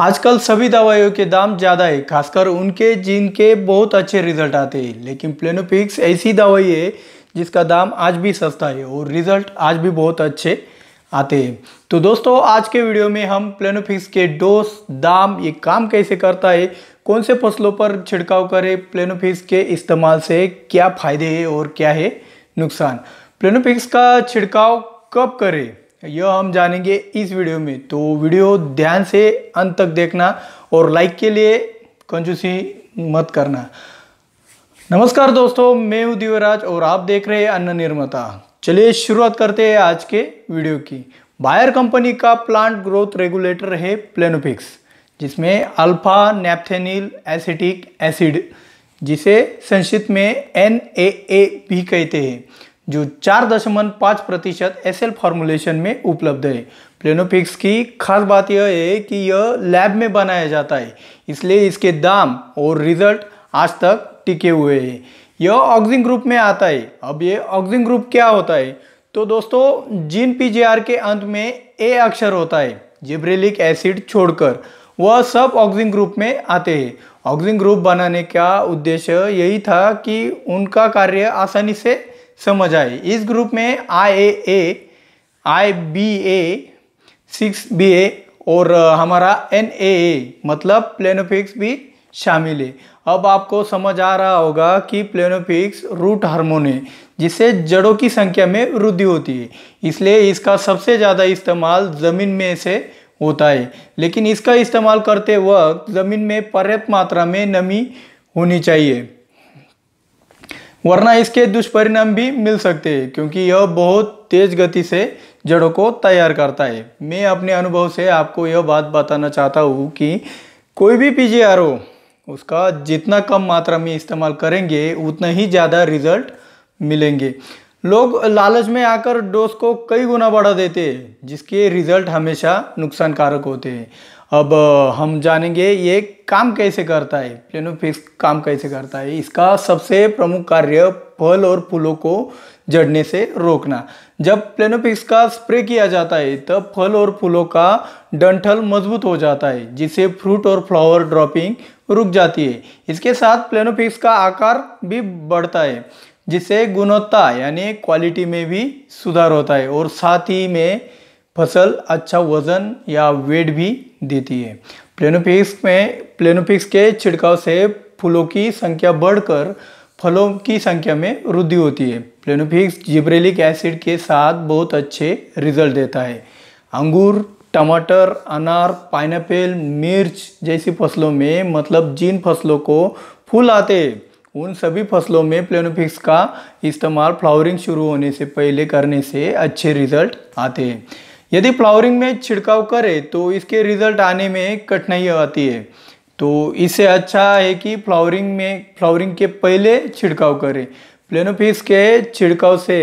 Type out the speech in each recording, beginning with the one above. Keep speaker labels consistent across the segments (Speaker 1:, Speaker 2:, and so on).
Speaker 1: आजकल सभी दवाइयों के दाम ज़्यादा है खासकर उनके जिनके बहुत अच्छे रिजल्ट आते हैं लेकिन प्लेनोपिक्स ऐसी दवाई है जिसका दाम आज भी सस्ता है और रिजल्ट आज भी बहुत अच्छे आते हैं तो दोस्तों आज के वीडियो में हम प्लेनोफिक्स के डोज दाम ये काम कैसे करता है कौन से फसलों पर छिड़काव करें प्लेनोफिक्स के इस्तेमाल से क्या फ़ायदे है और क्या है नुकसान प्लेनोफिक्स का छिड़काव कब करें यह हम जानेंगे इस वीडियो में तो वीडियो ध्यान से अंत तक देखना और लाइक के लिए कंजूसी मत करना नमस्कार दोस्तों मैं हूँ दिवराज और आप देख रहे हैं अन्न निर्माता चलिए शुरुआत करते हैं आज के वीडियो की बायर कंपनी का प्लांट ग्रोथ रेगुलेटर है प्लेनोफिक्स जिसमें अल्फा नेपथेनिल एसिटिक एसिड जिसे संक्षिप्त में एन ए ए भी कहते हैं जो चार दशमलव पाँच प्रतिशत एस फॉर्मुलेशन में उपलब्ध है प्लेनोफिक्स की खास बात यह है कि यह लैब में बनाया जाता है इसलिए इसके दाम और रिजल्ट आज तक टिके हुए हैं यह ऑक्सिन ग्रुप में आता है अब ये ऑक्सिन ग्रुप क्या होता है तो दोस्तों जिन पीजीआर के अंत में ए अक्षर होता है जिब्रेलिक एसिड छोड़कर वह सब ऑक्सिन ग्रुप में आते हैं ऑक्सिन ग्रुप बनाने का उद्देश्य यही था कि उनका कार्य आसानी से समझ आई इस ग्रुप में I A A I B A six B A और हमारा एन ए ए मतलब प्लेनोफिक्स भी शामिल है अब आपको समझ आ रहा होगा कि प्लेनोफिक्स रूट हार्मोन है जिससे जड़ों की संख्या में वृद्धि होती है इसलिए इसका सबसे ज़्यादा इस्तेमाल ज़मीन में से होता है लेकिन इसका इस्तेमाल करते वक्त ज़मीन में पर्याप्त मात्रा में नमी होनी चाहिए वरना इसके दुष्परिणाम भी मिल सकते हैं क्योंकि यह बहुत तेज गति से जड़ों को तैयार करता है मैं अपने अनुभव से आपको यह बात बताना चाहता हूँ कि कोई भी पी उसका जितना कम मात्रा में इस्तेमाल करेंगे उतना ही ज़्यादा रिजल्ट मिलेंगे लोग लालच में आकर डोज को कई गुना बढ़ा देते हैं जिसके रिजल्ट हमेशा नुकसानकारक होते हैं अब हम जानेंगे ये काम कैसे करता है प्लेनोफिक्स काम कैसे करता है इसका सबसे प्रमुख कार्य फल और फूलों को जड़ने से रोकना जब प्लेनोफिक्स का स्प्रे किया जाता है तब फल और फूलों का डंठल मजबूत हो जाता है जिससे फ्रूट और फ्लावर ड्रॉपिंग रुक जाती है इसके साथ प्लेनोफिक्स का आकार भी बढ़ता है जिससे गुणवत्ता यानी क्वालिटी में भी सुधार होता है और साथ ही में फसल अच्छा वज़न या वेट भी देती है प्लेनोपिक्स में प्लेनोपिक्स के छिड़काव से फूलों की संख्या बढ़कर फलों की संख्या में वृद्धि होती है प्लेनोपिक्स जिब्रेलिक एसिड के साथ बहुत अच्छे रिजल्ट देता है अंगूर टमाटर अनार पाइनएप्पल मिर्च जैसी फसलों में मतलब जिन फसलों को फूल आते हैं उन सभी फसलों में प्लेनोफिक्स का इस्तेमाल फ्लावरिंग शुरू होने से पहले करने से अच्छे रिजल्ट आते हैं यदि फ्लावरिंग में छिड़काव करें तो इसके रिजल्ट आने में कठिनाई आती है तो इससे अच्छा है कि फ्लावरिंग में फ्लावरिंग के पहले छिड़काव करें प्लेनोफिस के छिड़काव से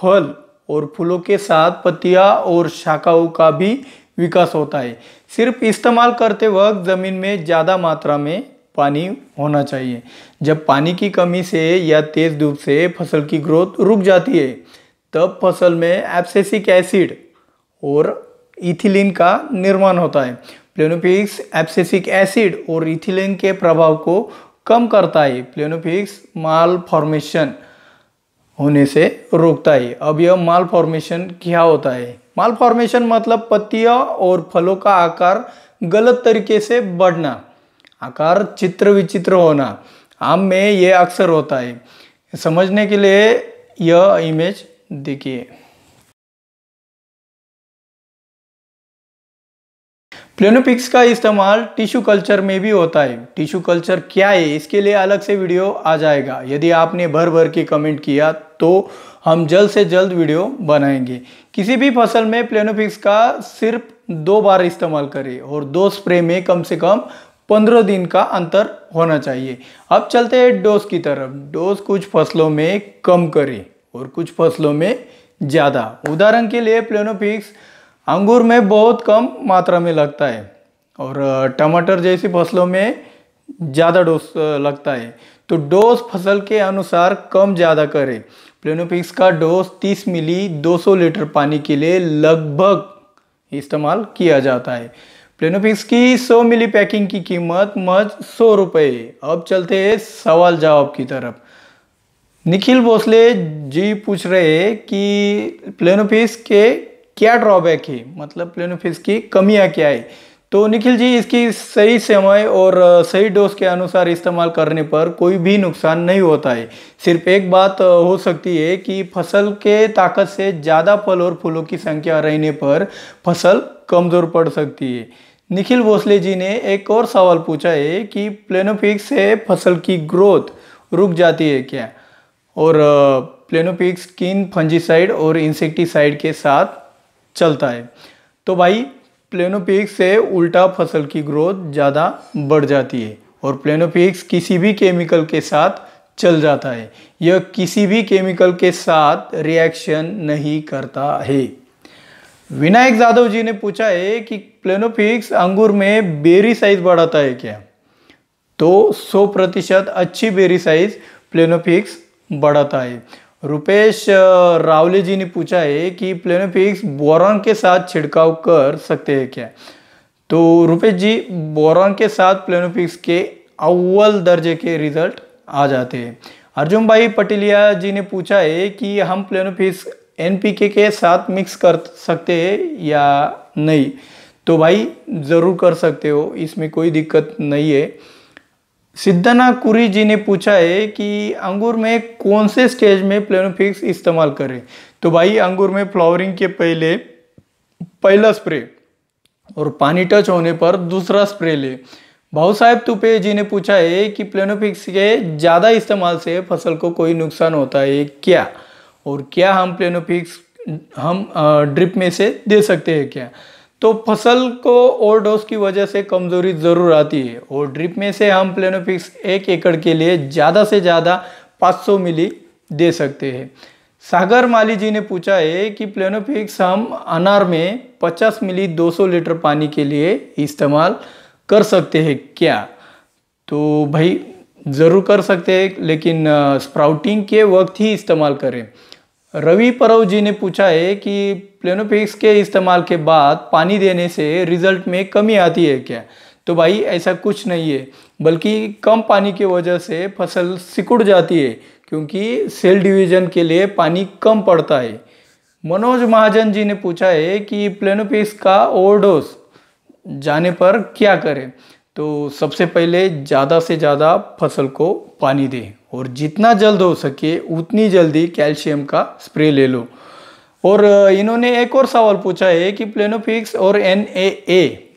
Speaker 1: फल और फूलों के साथ पत्तियाँ और शाखाओं का भी विकास होता है सिर्फ इस्तेमाल करते वक्त ज़मीन में ज़्यादा मात्रा में पानी होना चाहिए जब पानी की कमी से या तेज़ धूप से फसल की ग्रोथ रुक जाती है तब फसल में एप्सेसिक एसिड और इथिलीन का निर्माण होता है प्लेनोफिक्स एप्सेसिक एसिड और इथिलीन के प्रभाव को कम करता है प्लेनोफिक्स माल फॉर्मेशन होने से रोकता है अब यह माल फॉर्मेशन क्या होता है माल फॉर्मेशन मतलब पत्तियों और फलों का आकार गलत तरीके से बढ़ना आकार चित्र विचित्र होना आम में यह अक्सर होता है समझने के लिए यह इमेज देखिए प्लेनोपिक्स का इस्तेमाल टिश्यू कल्चर में भी होता है टिश्यू कल्चर क्या है इसके लिए अलग से वीडियो आ जाएगा यदि आपने भर भर के कमेंट किया तो हम जल्द से जल्द वीडियो बनाएंगे किसी भी फसल में प्लेनोपिक्स का सिर्फ दो बार इस्तेमाल करें और दो स्प्रे में कम से कम पंद्रह दिन का अंतर होना चाहिए अब चलते हैं डोज की तरफ डोज कुछ फसलों में कम करें और कुछ फसलों में ज़्यादा उदाहरण के लिए प्लेनोपिक्स अंगूर में बहुत कम मात्रा में लगता है और टमाटर जैसी फसलों में ज़्यादा डोज लगता है तो डोज फसल के अनुसार कम ज़्यादा करें प्लेनोपिक्स का डोज 30 मिली 200 लीटर पानी के लिए लगभग इस्तेमाल किया जाता है प्लेनोपिक्स की 100 मिली पैकिंग की कीमत मज सौ रुपये अब चलते हैं सवाल जवाब की तरफ निखिल भोसले जी पूछ रहे कि प्लेनोपिक्स के क्या ड्रॉबैक है मतलब प्लेनोफिस की कमियाँ क्या है तो निखिल जी इसकी सही समय और सही डोज के अनुसार इस्तेमाल करने पर कोई भी नुकसान नहीं होता है सिर्फ एक बात हो सकती है कि फसल के ताकत से ज़्यादा फल और फूलों की संख्या रहने पर फसल कमज़ोर पड़ सकती है निखिल भोसले जी ने एक और सवाल पूछा है कि प्लेनोफिक्स से फसल की ग्रोथ रुक जाती है क्या और प्लेनोपिक्स किन फंजीसाइड और इंसेक्टिसाइड के साथ चलता है तो भाई प्लेनोपिक्स से उल्टा फसल की ग्रोथ ज़्यादा बढ़ जाती है और प्लेनोपिक्स किसी भी केमिकल के साथ चल जाता है यह किसी भी केमिकल के साथ रिएक्शन नहीं करता है विनायक जाधव जी ने पूछा है कि प्लेनोपिक्स अंगूर में बेरी साइज बढ़ाता है क्या तो 100 प्रतिशत अच्छी बेरी साइज प्लेनोपिक्स बढ़ाता है रुपेश रावले जी ने पूछा है कि प्लेनोफिक्स बोरॉन के साथ छिड़काव कर सकते हैं क्या तो रुपेश जी बोरॉन के साथ प्लेनोफिक्स के अव्वल दर्जे के रिजल्ट आ जाते हैं अर्जुन भाई पटेलिया जी ने पूछा है कि हम प्लेनोफिक्स एन के साथ मिक्स कर सकते हैं या नहीं तो भाई ज़रूर कर सकते हो इसमें कोई दिक्कत नहीं है सिद्धना कुरी जी ने पूछा है कि अंगूर में कौन से स्टेज में प्लेनोफिक्स इस्तेमाल करें तो भाई अंगूर में फ्लावरिंग के पहले पहला स्प्रे और पानी टच होने पर दूसरा स्प्रे ले भाऊ साहेब तुपे जी ने पूछा है कि प्लेनोफिक्स के ज़्यादा इस्तेमाल से फसल को कोई नुकसान होता है क्या और क्या हम प्लेनोफिक्स हम ड्रिप में से दे सकते हैं क्या तो फसल को ओवरडोज की वजह से कमज़ोरी ज़रूर आती है और ड्रिप में से हम प्लेनोफिक्स एक एकड़ के लिए ज़्यादा से ज़्यादा 500 मिली दे सकते हैं सागर माली जी ने पूछा है कि प्लेनोफिक्स हम अनार में 50 मिली 200 लीटर पानी के लिए इस्तेमाल कर सकते हैं क्या तो भाई ज़रूर कर सकते हैं लेकिन स्प्राउटिंग के वक्त ही इस्तेमाल करें रवि परव जी ने पूछा है कि प्लेनोपिक्स के इस्तेमाल के बाद पानी देने से रिजल्ट में कमी आती है क्या तो भाई ऐसा कुछ नहीं है बल्कि कम पानी की वजह से फसल सिकुड़ जाती है क्योंकि सेल डिवीजन के लिए पानी कम पड़ता है मनोज महाजन जी ने पूछा है कि प्लेनोपिक्स का ओवरडोज जाने पर क्या करें तो सबसे पहले ज़्यादा से ज़्यादा फसल को पानी दें और जितना जल्द हो सके उतनी जल्दी कैल्शियम का स्प्रे ले लो और इन्होंने एक और सवाल पूछा है कि प्लेनोफिक्स और एन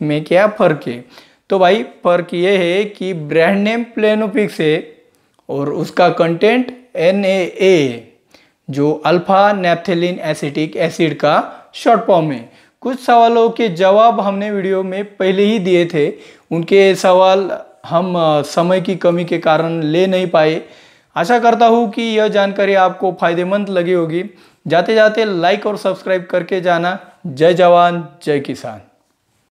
Speaker 1: में क्या फ़र्क है तो भाई फ़र्क ये है कि ब्रांड नेम प्लेनोफिक्स है और उसका कंटेंट एन जो अल्फ़ा नेपथेलिन एसिटिक एसिड का शॉर्ट फॉर्म है कुछ सवालों के जवाब हमने वीडियो में पहले ही दिए थे उनके सवाल हम समय की कमी के कारण ले नहीं पाए आशा करता हूँ कि यह जानकारी आपको फायदेमंद लगी होगी जाते जाते लाइक और सब्सक्राइब करके जाना जय जवान जय किसान